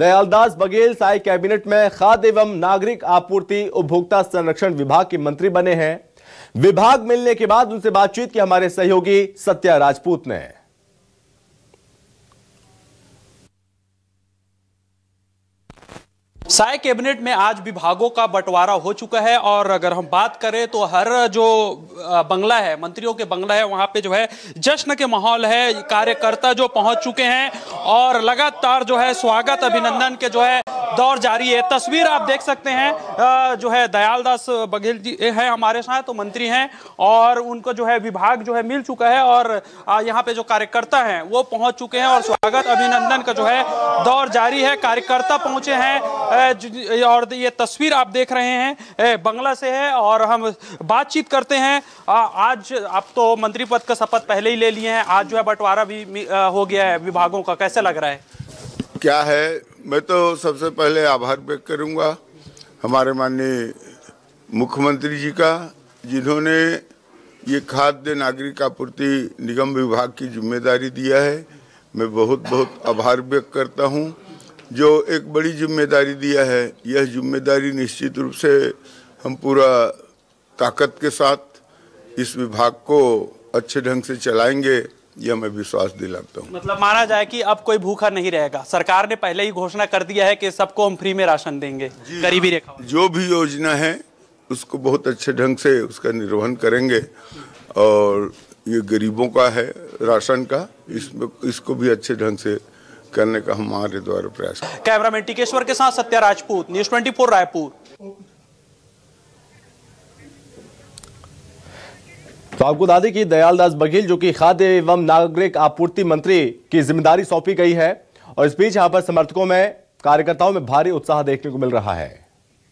Dayaldas Baghel Sai cabinet में खाद्य एवं नागरिक आपूर्ति उपभोक्ता संरक्षण विभाग के मंत्री बने हैं विभाग मिलने के बाद उनसे बातचीत की हमारे सहयोगी सत्या राजपूत ने साय कैबिनेट में आज विभागों का बंटवारा हो चुका है और अगर हम बात करें तो हर जो बंगला है मंत्रियों के बंगला है वहां पे जो है जश्न के माहौल है कार्यकर्ता जो पहुंच चुके हैं और लगातार जो है स्वागत अभिनंदन के जो है दौर जारी है तस्वीर आप देख सकते हैं जो है दयाल दास बघेल जी है हमारे साथ तो मंत्री हैं और उनको जो है विभाग जो है मिल चुका है और यहाँ पे जो कार्यकर्ता हैं वो पहुंच चुके हैं और स्वागत अभिनंदन का जो है दौर जारी है कार्यकर्ता पहुंचे हैं और ये तस्वीर आप देख रहे हैं बंगला से है और हम बातचीत करते हैं आज आप तो मंत्री पद का शपथ पहले ही ले लिए हैं आज जो है बंटवारा भी हो गया है विभागों का कैसे कैसा लग रहा है क्या है मैं तो सबसे पहले आभार व्यक्त करूंगा हमारे माननीय मुख्यमंत्री जी का जिन्होंने ये खाद्य नागरिक आपूर्ति निगम विभाग की जिम्मेदारी दिया है मैं बहुत बहुत आभार व्यक्त करता हूँ जो एक बड़ी जिम्मेदारी दिया है यह जिम्मेदारी निश्चित रूप से हम पूरा ताकत के साथ इस विभाग को अच्छे ढंग से चलाएंगे यह मैं विश्वास दिलाता हूँ मतलब माना जाए कि अब कोई भूखा नहीं रहेगा सरकार ने पहले ही घोषणा कर दिया है कि सबको हम फ्री में राशन देंगे हाँ। गरीबी रेखा जो भी योजना है उसको बहुत अच्छे ढंग से उसका निर्वहन करेंगे और ये गरीबों का है राशन का इसमें इसको भी अच्छे ढंग से करने का हमारे द्वारा प्रयास कैमरामैन टिकेश्वर के साथ सत्या राजपूत न्यूज ट्वेंटी रायपुर तो आपको बता दें कि दयालदास बघेल जो कि खाद्य एवं नागरिक आपूर्ति मंत्री की जिम्मेदारी सौंपी गई है और इस बीच यहाँ पर समर्थकों में कार्यकर्ताओं में भारी उत्साह देखने को मिल रहा है